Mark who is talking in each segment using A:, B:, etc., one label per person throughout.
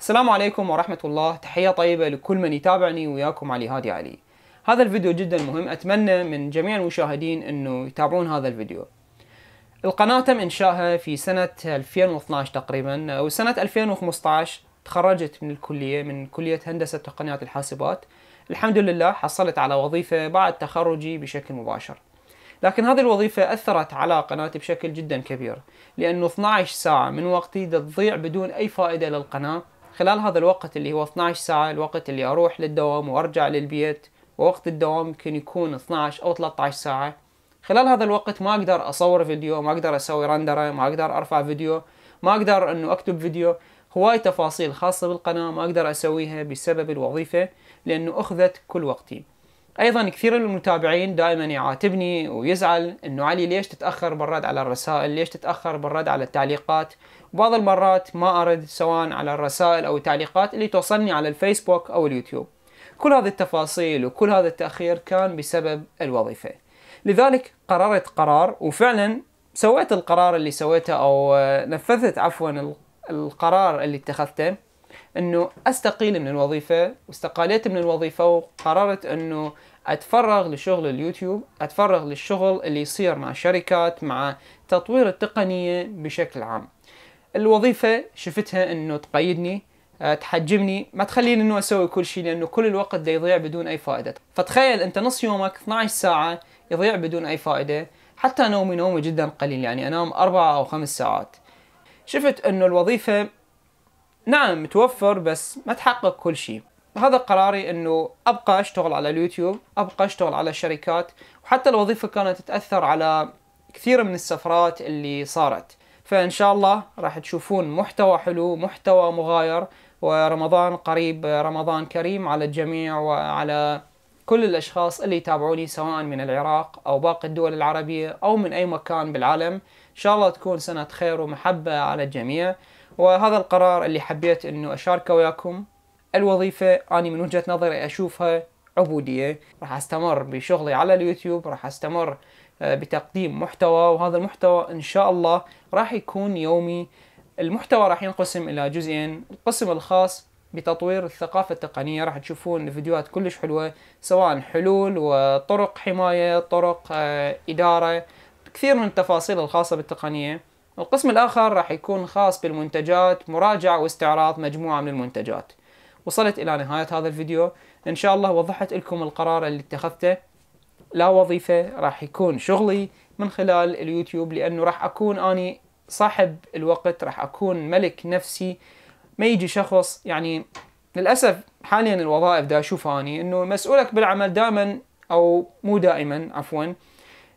A: السلام عليكم ورحمة الله تحية طيبة لكل من يتابعني وياكم علي هادي علي هذا الفيديو جدا مهم أتمنى من جميع المشاهدين أنه يتابعون هذا الفيديو القناة تم إنشائها في سنة 2012 تقريبا أو سنة 2015 تخرجت من الكلية من كلية هندسة تقنيات الحاسبات الحمد لله حصلت على وظيفة بعد تخرجي بشكل مباشر لكن هذه الوظيفة أثرت على قناتي بشكل جدا كبير لأنه 12 ساعة من وقتي تضيع بدون أي فائدة للقناة خلال هذا الوقت اللي هو 12 ساعة الوقت اللي أروح للدوام وأرجع للبيت ووقت الدوام يمكن يكون 12 أو 13 ساعة خلال هذا الوقت ما أقدر أصور فيديو ما أقدر أسوي رندرة ما أقدر أرفع فيديو ما أقدر أنه أكتب فيديو هواي تفاصيل خاصة بالقناة ما أقدر أسويها بسبب الوظيفة لأنه أخذت كل وقتي ايضا كثير من المتابعين دائما يعاتبني ويزعل انه علي ليش تتاخر بالرد على الرسائل ليش تتاخر بالرد على التعليقات وبعض المرات ما ارد سواء على الرسائل او التعليقات اللي توصلني على الفيسبوك او اليوتيوب كل هذه التفاصيل وكل هذا التاخير كان بسبب الوظيفه لذلك قررت قرار وفعلا سويت القرار اللي سويته او آه، نفذت عفوا القرار اللي اتخذته انه استقيل من الوظيفه واستقاليت من الوظيفه وقررت انه اتفرغ لشغل اليوتيوب اتفرغ للشغل اللي يصير مع الشركات مع تطوير التقنيه بشكل عام الوظيفه شفتها انه تقيدني آه، تحجمني ما تخليني انه اسوي كل شيء لانه كل الوقت دا يضيع بدون اي فائده فتخيل انت نص يومك 12 ساعه يضيع بدون اي فائده حتى نومي نومي جدا قليل يعني انام اربع او خمس ساعات شفت انه الوظيفه نعم متوفر بس ما تحقق كل شيء هذا قراري انه ابقى اشتغل على اليوتيوب ابقى اشتغل على الشركات وحتى الوظيفه كانت تتاثر على كثير من السفرات اللي صارت فان شاء الله راح تشوفون محتوى حلو محتوى مغاير ورمضان قريب رمضان كريم على الجميع وعلى كل الأشخاص اللي يتابعوني سواء من العراق أو باقي الدول العربية أو من أي مكان بالعالم إن شاء الله تكون سنة خير ومحبة على الجميع وهذا القرار اللي حبيت أنه أشاركه وياكم الوظيفة أنا من وجهة نظري أشوفها عبودية راح أستمر بشغلي على اليوتيوب راح أستمر آه، بتقديم محتوى وهذا المحتوى إن شاء الله راح يكون يومي المحتوى راح ينقسم إلى جزئين القسم الخاص بتطوير الثقافة التقنية راح تشوفون فيديوهات كلش حلوة سواء حلول وطرق حماية طرق آه، إدارة كثير من التفاصيل الخاصة بالتقنية القسم الآخر راح يكون خاص بالمنتجات مراجعة واستعراض مجموعة من المنتجات وصلت إلى نهاية هذا الفيديو إن شاء الله وضحت لكم القرار اللي اتخذته لا وظيفة راح يكون شغلي من خلال اليوتيوب لأنه راح أكون أني صاحب الوقت راح أكون ملك نفسي ما يجي شخص يعني للاسف حاليا الوظائف دا اشوفها اني انه مسؤولك بالعمل دائما او مو دائما عفوا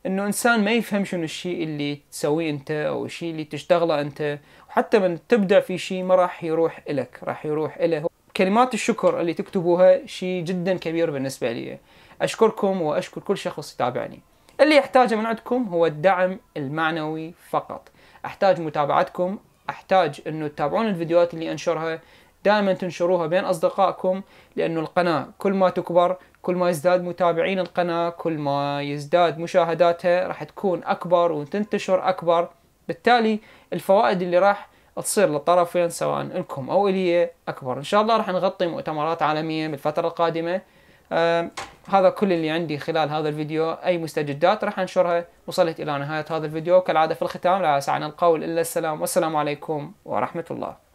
A: انه انسان ما يفهم شنو الشيء اللي تسويه انت او الشيء اللي تشتغله انت وحتى من تبدع في شيء ما راح يروح الك راح يروح اله كلمات الشكر اللي تكتبوها شيء جدا كبير بالنسبه لي اشكركم واشكر كل شخص يتابعني اللي يحتاجه من عندكم هو الدعم المعنوي فقط احتاج متابعتكم احتاج انه تتابعون الفيديوهات اللي انشرها دائما تنشروها بين اصدقائكم لانه القناه كل ما تكبر كل ما يزداد متابعين القناه كل ما يزداد مشاهداتها راح تكون اكبر وتنتشر اكبر بالتالي الفوائد اللي راح تصير للطرفين سواء لكم او الي اكبر ان شاء الله راح نغطي مؤتمرات عالميه بالفتره القادمه هذا كل اللي عندي خلال هذا الفيديو أي مستجدات راح أنشرها وصلت إلى نهاية هذا الفيديو كالعادة في الختام لا أسعنا القول إلا السلام والسلام عليكم ورحمة الله